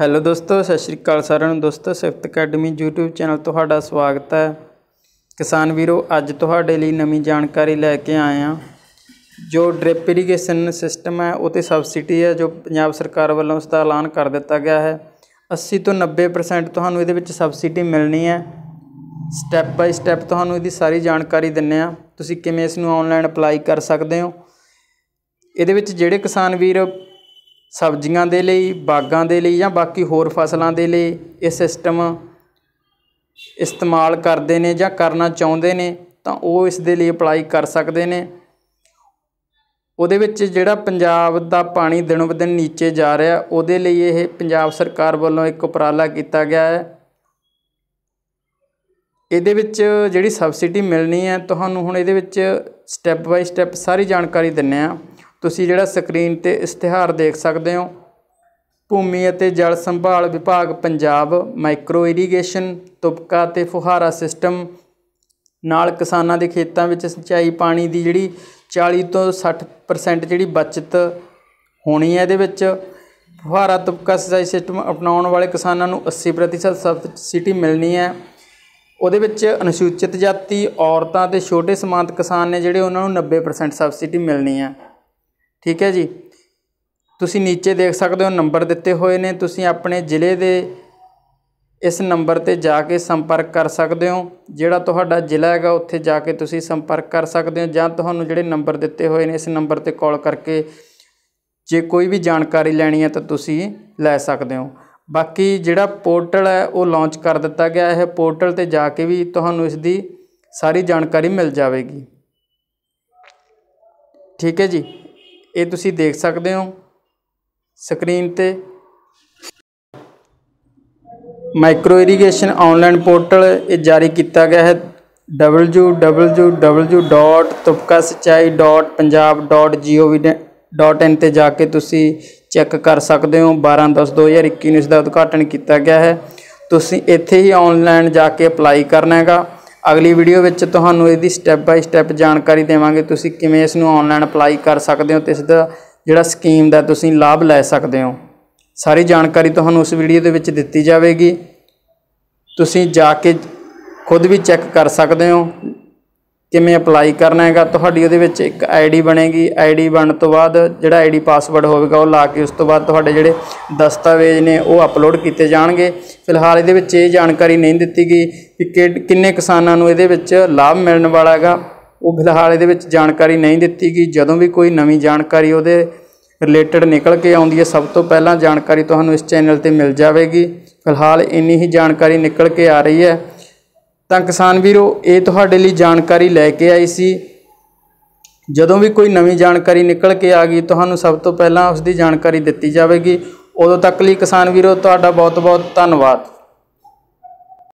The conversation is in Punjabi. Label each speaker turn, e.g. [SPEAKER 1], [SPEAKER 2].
[SPEAKER 1] ਹੈਲੋ ਦੋਸਤੋ ਸਤਿ ਸ਼੍ਰੀ ਅਕਾਲ ਸਾਰਿਆਂ ਨੂੰ ਦੋਸਤੋ ਸਿਫਤ ਅਕੈਡਮੀ YouTube ਚੈਨਲ ਤੁਹਾਡਾ ਸਵਾਗਤ ਹੈ ਕਿਸਾਨ ਵੀਰੋ ਅੱਜ ਤੁਹਾਡੇ ਲਈ ਨਵੀਂ ਜਾਣਕਾਰੀ ਲੈ ਕੇ ਆਏ ਆ ਜੋ ਡ੍ਰਿਪ ਇਰੀਗੇਸ਼ਨ ਸਿਸਟਮ ਹੈ ਉਹ ਤੇ ਸਬਸਿਡੀ ਹੈ ਜੋ ਪੰਜਾਬ ਸਰਕਾਰ ਵੱਲੋਂ ਉਸ ਦਾ ਐਲਾਨ ਕਰ ਦਿੱਤਾ ਗਿਆ ਹੈ 80 ਤੋਂ 90% ਤੁਹਾਨੂੰ ਇਹਦੇ ਵਿੱਚ ਸਬਸਿਡੀ ਮਿਲਣੀ ਹੈ ਸਟੈਪ ਬਾਈ ਸਟੈਪ ਤੁਹਾਨੂੰ ਇਹਦੀ ਸਾਰੀ ਜਾਣਕਾਰੀ ਦਿੰਨੇ ਆ ਤੁਸੀਂ ਕਿਵੇਂ ਇਸ ਨੂੰ ਆਨਲਾਈਨ ਅਪਲਾਈ ਕਰ ਸਕਦੇ ਹੋ ਇਹਦੇ ਵਿੱਚ ਜਿਹੜੇ ਕਿਸਾਨ ਵੀਰ ਸਬਜ਼ੀਆਂ ਦੇ ਲਈ ਬਾਗਾਂ ਦੇ ਲਈ ਜਾਂ ਬਾਕੀ ਹੋਰ ਫਸਲਾਂ ਦੇ ਲਈ ਇਹ ਸਿਸਟਮ ਇਸਤੇਮਾਲ ਕਰਦੇ ਨੇ ਜਾਂ ਕਰਨਾ ਚਾਹੁੰਦੇ ਨੇ ਤਾਂ ਉਹ ਇਸ ਦੇ ਲਈ ਅਪਲਾਈ ਕਰ ਸਕਦੇ ਨੇ ਉਹਦੇ ਵਿੱਚ ਜਿਹੜਾ ਪੰਜਾਬ ਦਾ ਪਾਣੀ ਦਿਨੋ ਦਿਨ ਨੀਚੇ ਜਾ ਰਿਹਾ ਉਹਦੇ ਲਈ ਇਹ ਪੰਜਾਬ ਸਰਕਾਰ ਵੱਲੋਂ ਇੱਕ ਉਪਰਾਲਾ ਕੀਤਾ ਗਿਆ ਹੈ ਇਹਦੇ ਵਿੱਚ ਜਿਹੜੀ ਸਬਸਿਡੀ ਮਿਲਣੀ ਹੈ ਤੁਹਾਨੂੰ ਹੁਣ ਇਹਦੇ ਵਿੱਚ ਸਟੈਪ ਬਾਈ ਸਟੈਪ ਸਾਰੀ ਜਾਣਕਾਰੀ ਦਿੰਨੇ ਆ ਤੁਸੀਂ ਜਿਹੜਾ ਸਕਰੀਨ ਤੇ ਇਸ਼ਤਿਹਾਰ ਦੇਖ ਸਕਦੇ ਹੋ ਭੂਮੀ ਅਤੇ ਜਲ ਸੰਭਾਲ ਵਿਭਾਗ ਪੰਜਾਬ ਮਾਈਕਰੋ ਇਰੀਗੇਸ਼ਨ ਤੁਪਕਾ ਤੇ ਫੁਹਾਰਾ ਸਿਸਟਮ ਨਾਲ ਕਿਸਾਨਾਂ ਦੇ ਖੇਤਾਂ ਵਿੱਚ ਸਿੰਚਾਈ ਪਾਣੀ ਦੀ ਜਿਹੜੀ 40 ਤੋਂ 60% ਜਿਹੜੀ ਬਚਤ ਹੋਣੀ ਹੈ ਇਹਦੇ ਵਿੱਚ ਫੁਹਾਰਾ ਤੁਪਕਾ ਸਿੰਚਾਈ ਸਿਸਟਮ ਅਪਣਾਉਣ ਵਾਲੇ ਕਿਸਾਨਾਂ ਨੂੰ 80% ਸਬਸਿਡੀ ਮਿਲਣੀ ਹੈ ਉਹਦੇ ਵਿੱਚ ਅਨੁਸੂਚਿਤ ਜਾਤੀ ਔਰਤਾਂ ਤੇ ਛੋਟੇ ਸਮਾਨਤ ਕਿਸਾਨ ਨੇ ਜਿਹੜੇ ਉਹਨਾਂ ਨੂੰ 90% ਸਬਸਿਡੀ ਮਿਲਣੀ ਹੈ ਠੀਕ ਹੈ ਜੀ ਤੁਸੀਂ ਨੀਚੇ ਦੇਖ ਸਕਦੇ ਹੋ ਨੰਬਰ ਦਿੱਤੇ ਹੋਏ ਨੇ ਤੁਸੀਂ ਆਪਣੇ ਜ਼ਿਲ੍ਹੇ ਦੇ ਇਸ ਨੰਬਰ ਤੇ ਜਾ ਕੇ ਸੰਪਰਕ ਕਰ ਸਕਦੇ ਹੋ ਜਿਹੜਾ ਤੁਹਾਡਾ ਜ਼ਿਲ੍ਹਾ ਹੈਗਾ ਉੱਥੇ ਜਾ ਕੇ ਤੁਸੀਂ ਸੰਪਰਕ ਕਰ ਸਕਦੇ ਹੋ ਜਾਂ ਤੁਹਾਨੂੰ ਜਿਹੜੇ ਨੰਬਰ ਦਿੱਤੇ ਹੋਏ ਨੇ ਇਸ ਨੰਬਰ ਤੇ ਕਾਲ ਕਰਕੇ ਜੇ ਕੋਈ ਵੀ ਜਾਣਕਾਰੀ ਲੈਣੀ ਹੈ ਤਾਂ ਤੁਸੀਂ ਲੈ ਸਕਦੇ ਹੋ ਬਾਕੀ ਜਿਹੜਾ ਪੋਰਟਲ ਹੈ ਉਹ ਲਾਂਚ ਕਰ ਦਿੱਤਾ ਗਿਆ ਹੈ ਪੋਰਟਲ ਤੇ ਜਾ ਕੇ ਵੀ ਤੁਹਾਨੂੰ ਇਸ ਦੀ ਸਾਰੀ ਜਾਣਕਾਰੀ ਮਿਲ ਜਾਵੇਗੀ ਠੀਕ ਹੈ ਜੀ ਇਹ ਤੁਸੀਂ ਦੇਖ ਸਕਦੇ ਹੋ ਸਕਰੀਨ ਤੇ ਮਾਈਕਰੋ ਇਰੀਗੇਸ਼ਨ ਆਨਲਾਈਨ ਪੋਰਟਲ ਇਹ ਜਾਰੀ ਕੀਤਾ ਗਿਆ ਹੈ www.tupkasichai.punjab.gov.in ਤੇ ਜਾ ਕੇ ਤੁਸੀਂ ਚੈੱਕ ਕਰ ਸਕਦੇ ਹੋ 12/10/2021 ਨੂੰ ਇਸ ਦਾ ਉਦਘਾਟਨ ਕੀਤਾ ਗਿਆ ਹੈ ਤੁਸੀਂ ਇੱਥੇ ਹੀ ਆਨਲਾਈਨ ਜਾ ਕੇ ਅਪਲਾਈ ਕਰਨਾ ਹੈਗਾ ਅਗਲੀ ਵੀਡੀਓ ਵਿੱਚ ਤੁਹਾਨੂੰ ਇਹਦੀ ਸਟੈਪ ਬਾਈ ਸਟੈਪ ਜਾਣਕਾਰੀ ਦੇਵਾਂਗੇ ਤੁਸੀਂ ਕਿਵੇਂ ਇਸ ਨੂੰ ਆਨਲਾਈਨ ਅਪਲਾਈ ਕਰ ਸਕਦੇ ਹੋ ਤੇ ਇਸ ਦਾ ਜਿਹੜਾ ਸਕੀਮ ਦਾ ਤੁਸੀਂ ਲਾਭ ਲੈ ਸਕਦੇ ਹੋ ਸਾਰੀ ਜਾਣਕਾਰੀ ਤੁਹਾਨੂੰ ਉਸ ਵੀਡੀਓ ਦੇ ਵਿੱਚ ਦਿੱਤੀ ਜਾਵੇਗੀ ਤੁਸੀਂ ਜਾ ਕੇ ਖੁਦ ਵੀ ਚੈੱਕ ਕਰ ਸਕਦੇ ਹੋ ਕਿਵੇਂ ਅਪਲਾਈ ਕਰਨਾ ਹੈਗਾ ਤੁਹਾਡੀ ਉਹਦੇ ਵਿੱਚ ਇੱਕ ਆਈਡੀ ਬਣੇਗੀ ਆਈਡੀ ਬਣਨ ਤੋਂ ਬਾਅਦ ਜਿਹੜਾ ਆਈਡੀ ਪਾਸਵਰਡ ਹੋਵੇਗਾ ਉਹ ਲਾ ਕੇ ਉਸ ਤੋਂ ਬਾਅਦ ਤੁਹਾਡੇ ਜਿਹੜੇ ਦਸਤਾਵੇਜ਼ ਨੇ ਉਹ ਅਪਲੋਡ ਕੀਤੇ ਜਾਣਗੇ ਫਿਲਹਾਲ ਇਹਦੇ ਵਿੱਚ ਇਹ ਜਾਣਕਾਰੀ ਨਹੀਂ ਦਿੱਤੀ ਗਈ ਕਿ ਕਿੰਨੇ ਕਿਸਾਨਾਂ ਨੂੰ ਇਹਦੇ ਵਿੱਚ ਲਾਭ ਮਿਲਣ ਵਾਲਾ ਹੈਗਾ ਉਹ ਫਿਲਹਾਲ ਇਹਦੇ ਵਿੱਚ ਜਾਣਕਾਰੀ ਨਹੀਂ ਦਿੱਤੀ ਗਈ ਜਦੋਂ ਵੀ ਕੋਈ ਨਵੀਂ ਜਾਣਕਾਰੀ ਉਹਦੇ ਰਿਲੇਟਡ ਨਿਕਲ ਕੇ ਆਉਂਦੀ ਹੈ ਸਭ ਤੋਂ ਪਹਿਲਾਂ ਜਾਣਕਾਰੀ ਤੁਹਾਨੂੰ ਇਸ ਚੈਨਲ ਤੇ ਮਿਲ ਜਾਵੇਗੀ ਫਿਲਹਾਲ ਇੰਨੀ ਹੀ ਜਾਣਕਾਰੀ ਨਿਕਲ ਕੇ ਆ ਰਹੀ ਹੈ ਤਾਂ ਕਿਸਾਨ ਵੀਰੋ ਇਹ ਤੁਹਾਡੇ ਲਈ ਜਾਣਕਾਰੀ ਲੈ ਕੇ ਆਈ ਸੀ ਜਦੋਂ ਵੀ ਕੋਈ ਨਵੀਂ ਜਾਣਕਾਰੀ ਨਿਕਲ ਕੇ ਆ ਗਈ ਤੁਹਾਨੂੰ ਸਭ ਤੋਂ ਪਹਿਲਾਂ ਉਸ ਦੀ ਜਾਣਕਾਰੀ ਦਿੱਤੀ ਜਾਵੇਗੀ ਉਦੋਂ ਤੱਕ ਲਈ ਕਿਸਾਨ ਵੀਰੋ ਤੁਹਾਡਾ ਬਹੁਤ-ਬਹੁਤ ਧੰਨਵਾਦ